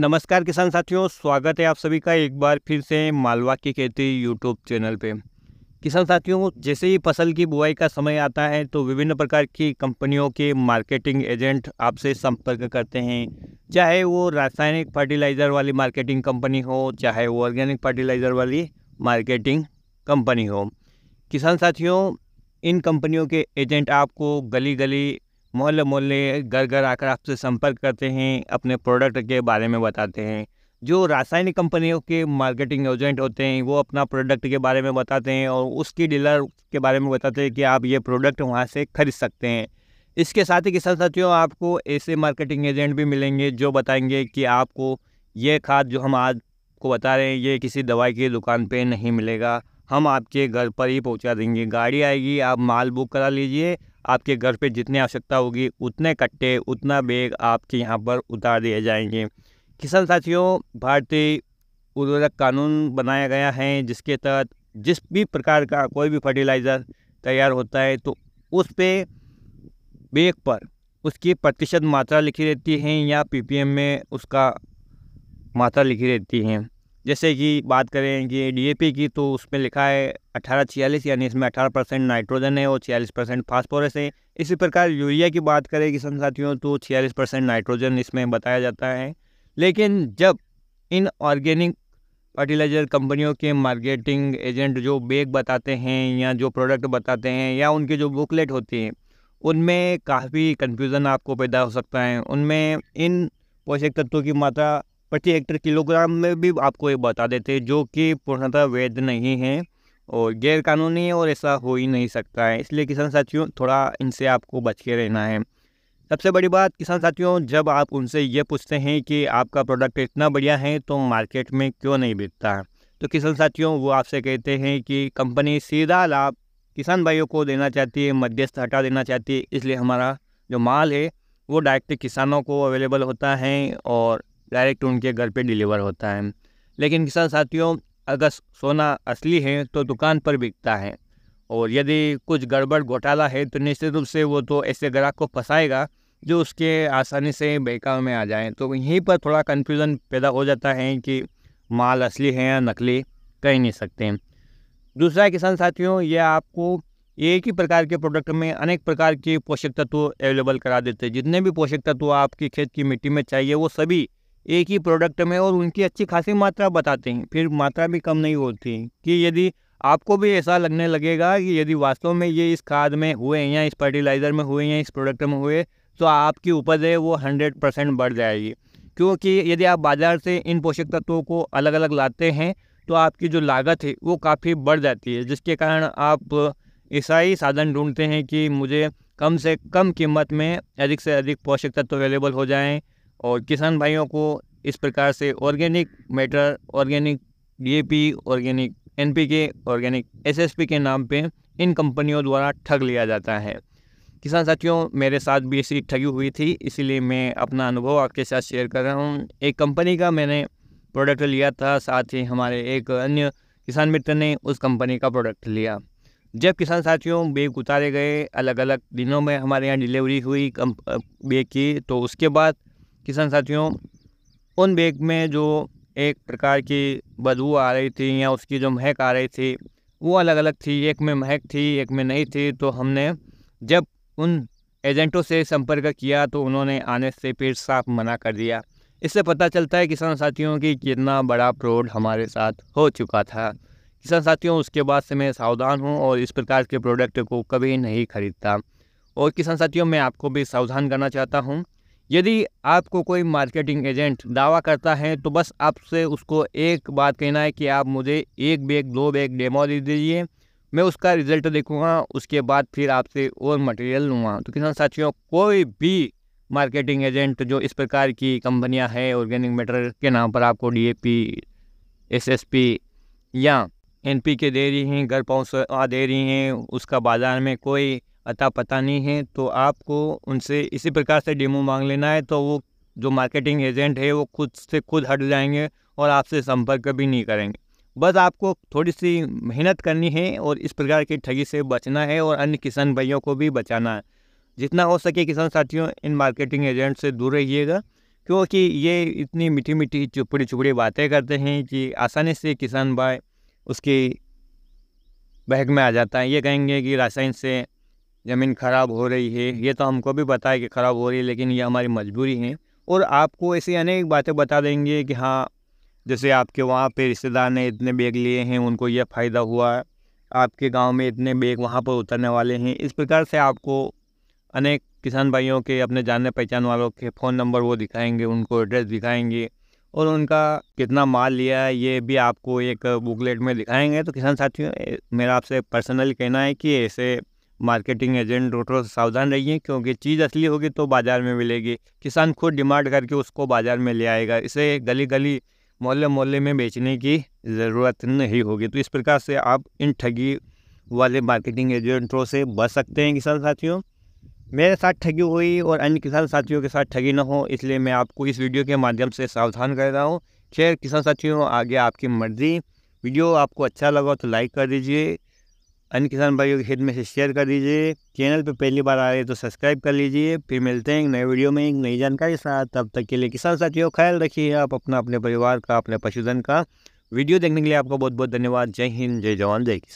नमस्कार किसान साथियों स्वागत है आप सभी का एक बार फिर से मालवा की खेती यूट्यूब चैनल पे किसान साथियों जैसे ही फसल की बुआई का समय आता है तो विभिन्न प्रकार की कंपनियों के मार्केटिंग एजेंट आपसे संपर्क करते हैं चाहे वो रासायनिक फर्टिलाइज़र वाली मार्केटिंग कंपनी हो चाहे वो ऑर्गेनिक फर्टिलाइज़र वाली मार्केटिंग कंपनी हो किसान साथियों इन कंपनियों के एजेंट आपको गली गली मोहल्ले मोहल्ले घर घर आकर आपसे संपर्क करते हैं अपने प्रोडक्ट के बारे में बताते हैं जो रासायनिक कंपनियों के मार्केटिंग एजेंट होते हैं वो अपना प्रोडक्ट के बारे में बताते हैं और उसकी डीलर के बारे में बताते हैं कि आप ये प्रोडक्ट वहाँ से खरीद सकते हैं इसके साथ ही किसान साथियों आपको ऐसे मार्केटिंग एजेंट भी मिलेंगे जो बताएंगे कि आपको ये खाद जो हम आज को बता रहे हैं ये किसी दवाई की दुकान पे नहीं मिलेगा हम आपके घर पर ही पहुंचा देंगे गाड़ी आएगी आप माल बुक करा लीजिए आपके घर पे जितनी आवश्यकता होगी उतने कट्टे उतना बैग आपके यहाँ पर उतार दिए जाएंगे किसान साथियों भारतीय उर्वरक कानून बनाया गया है जिसके तहत जिस भी प्रकार का कोई भी फर्टिलाइज़र तैयार होता है तो उस पर बेग पर उसकी प्रतिशत मात्रा लिखी रहती है या पीपीएम में उसका मात्रा लिखी रहती है जैसे कि बात करें कि डीएपी की तो उसमें लिखा है अठारह छियालीस यानी इसमें अठारह परसेंट नाइट्रोजन है और छियालीस परसेंट फास्फोरस है इसी प्रकार यूरिया की बात करें किसान साथियों तो छियालीस परसेंट नाइट्रोजन इसमें बताया जाता है लेकिन जब इन ऑर्गेनिक फर्टिलाइजर कंपनियों के मार्केटिंग एजेंट जो बेग बताते हैं या जो प्रोडक्ट बताते हैं या उनके जो बुकलेट होती हैं उनमें काफ़ी कन्फ्यूज़न आपको पैदा हो सकता है उनमें इन पोषक तत्वों की मात्रा प्रति हेक्टर किलोग्राम में भी आपको ये बता देते हैं जो कि पूर्णतः वैध नहीं है और गैरकानूनी है और ऐसा हो ही नहीं सकता है इसलिए किसान साथियों थोड़ा इनसे आपको बच के रहना है सबसे बड़ी बात किसान साथियों जब आप उनसे ये पूछते हैं कि आपका प्रोडक्ट इतना बढ़िया है तो मार्केट में क्यों नहीं बिकता तो किसान साथियों वो आपसे कहते हैं कि कंपनी सीधा लाभ किसान भाइयों को देना चाहती है मध्यस्थ हटा देना चाहती है इसलिए हमारा जो माल है वो डायरेक्ट किसानों को अवेलेबल होता है और डायरेक्ट उनके घर पे डिलीवर होता है लेकिन किसान साथियों अगर सोना असली है तो दुकान पर बिकता है और यदि कुछ गड़बड़ घोटाला है तो निश्चित रूप से वो तो ऐसे ग्राहक को फंसाएगा जो उसके आसानी से बेकाव में आ जाए तो यहीं पर थोड़ा कन्फ्यूज़न पैदा हो जाता है कि माल असली है या नकली कह नहीं सकते दूसरा किसान साथियों ये आपको एक ही प्रकार के प्रोडक्ट में अनेक प्रकार के पोषक तत्व अवेलेबल करा देते हैं जितने भी पोषक तत्व आपकी खेत की मिट्टी में चाहिए वो सभी एक ही प्रोडक्ट में और उनकी अच्छी खासी मात्रा बताते हैं फिर मात्रा भी कम नहीं होती कि यदि आपको भी ऐसा लगने लगेगा कि यदि वास्तव में ये इस खाद में हुए या इस फर्टिलाइज़र में हुए या इस प्रोडक्ट में हुए तो आपकी उपज है वो हंड्रेड परसेंट बढ़ जाएगी क्योंकि यदि आप बाज़ार से इन पोषक तत्वों को अलग अलग लाते हैं तो आपकी जो लागत है वो काफ़ी बढ़ जाती है जिसके कारण आप ऐसा ही साधन ढूंढते हैं कि मुझे कम से कम कीमत में अधिक से अधिक पोषक तत्व अवेलेबल हो जाएँ और किसान भाइयों को इस प्रकार से organic matter organic DAP organic NPK organic SSP के नाम पे इन कंपनियों द्वारा ठग लिया जाता है किसान साथियों मेरे साथ भी ऐसी ठगी हुई थी इसीलिए मैं अपना अनुभव आपके साथ शेयर कर रहा हूँ एक कंपनी का मैंने प्रोडक्ट लिया था साथ ही हमारे एक अन्य किसान मित्र ने उस कंपनी का प्रोडक्ट लिया जब किसान साथियों बेग उतारे गए अलग अलग दिनों में हमारे यहाँ डिलीवरी हुई बेग की तो उसके बाद किसान साथियों उन बैग में जो एक प्रकार की बदबू आ रही थी या उसकी जो महक आ रही थी वो अलग अलग थी एक में महक थी एक में नहीं थी तो हमने जब उन एजेंटों से संपर्क किया तो उन्होंने आने से फिर साफ मना कर दिया इससे पता चलता है किसान साथियों की कितना बड़ा फ्रॉड हमारे साथ हो चुका था किसान साथियों उसके बाद से मैं सावधान हूँ और इस प्रकार के प्रोडक्ट को कभी नहीं खरीदता और किसान साथियों मैं आपको भी सावधान करना चाहता हूँ यदि आपको कोई मार्केटिंग एजेंट दावा करता है तो बस आपसे उसको एक बात कहना है कि आप मुझे एक बैग दो बैग डेमो दे दीजिए मैं उसका रिजल्ट देखूंगा उसके बाद फिर आपसे और मटेरियल लूँगा तो किसान साथियों कोई भी मार्केटिंग एजेंट जो इस प्रकार की कंपनियां हैं ऑर्गेनिक मटर के नाम पर आपको डीएपी एसएसपी या एनपीके दे रही हैं घर पहुँच दे रही हैं उसका बाज़ार में कोई अतः पता नहीं है तो आपको उनसे इसी प्रकार से डेमो मांग लेना है तो वो जो मार्केटिंग एजेंट है वो खुद से खुद हट जाएंगे और आपसे संपर्क भी नहीं करेंगे बस आपको थोड़ी सी मेहनत करनी है और इस प्रकार की ठगी से बचना है और अन्य किसान भाइयों को भी बचाना है जितना हो सके किसान साथियों इन मार्केटिंग एजेंट से दूर रहिएगा क्योंकि ये इतनी मीठी मीठी चुपड़ी चुपड़ी बातें करते हैं कि आसानी से किसान भाई उसकी बहक में आ जाता है ये कहेंगे कि रासायन से ज़मीन ख़राब हो रही है ये तो हमको भी पता है कि ख़राब हो रही है लेकिन ये हमारी मजबूरी है और आपको ऐसी अनेक बातें बता देंगे कि हाँ जैसे आपके वहाँ पे रिश्तेदार ने इतने बैग लिए हैं उनको यह फ़ायदा हुआ आपके गांव में इतने बैग वहाँ पर उतरने वाले हैं इस प्रकार से आपको अनेक किसान भाइयों के अपने जानने पहचान वालों के फ़ोन नंबर वो दिखाएंगे उनको एड्रेस दिखाएंगे और उनका कितना माल लिया है ये भी आपको एक बुकलेट में दिखाएंगे तो किसान साथियों मेरा आपसे पर्सनली कहना है कि ऐसे मार्केटिंग एजेंट डोटरों से सावधान रहिए क्योंकि चीज़ असली होगी तो बाज़ार में मिलेगी किसान खुद डिमांड करके उसको बाज़ार में ले आएगा इसे गली गली मोहल्ले मोहल्ले में बेचने की ज़रूरत नहीं होगी तो इस प्रकार से आप इन ठगी वाले मार्केटिंग एजेंटों से बच सकते हैं किसान साथियों मेरे साथ ठगी हुई और अन्य किसान साथियों के साथ ठगी ना हो इसलिए मैं आपको इस वीडियो के माध्यम से सावधान कर रहा हूँ खैर किसान साथियों आगे आपकी मर्ज़ी वीडियो आपको अच्छा लगा तो लाइक कर दीजिए अन्य किसान भाइयों के हित में से शेयर कर दीजिए चैनल पर पहली बार आ रहे हैं तो सब्सक्राइब कर लीजिए फिर मिलते हैं एक नए वीडियो में एक नई जानकारी साथ तब तक के लिए किसान साथियों ख्याल रखिए आप अपना अपने परिवार का अपने पशुधन का वीडियो देखने के लिए आपका बहुत बहुत धन्यवाद जय हिंद जय जवान जय किसान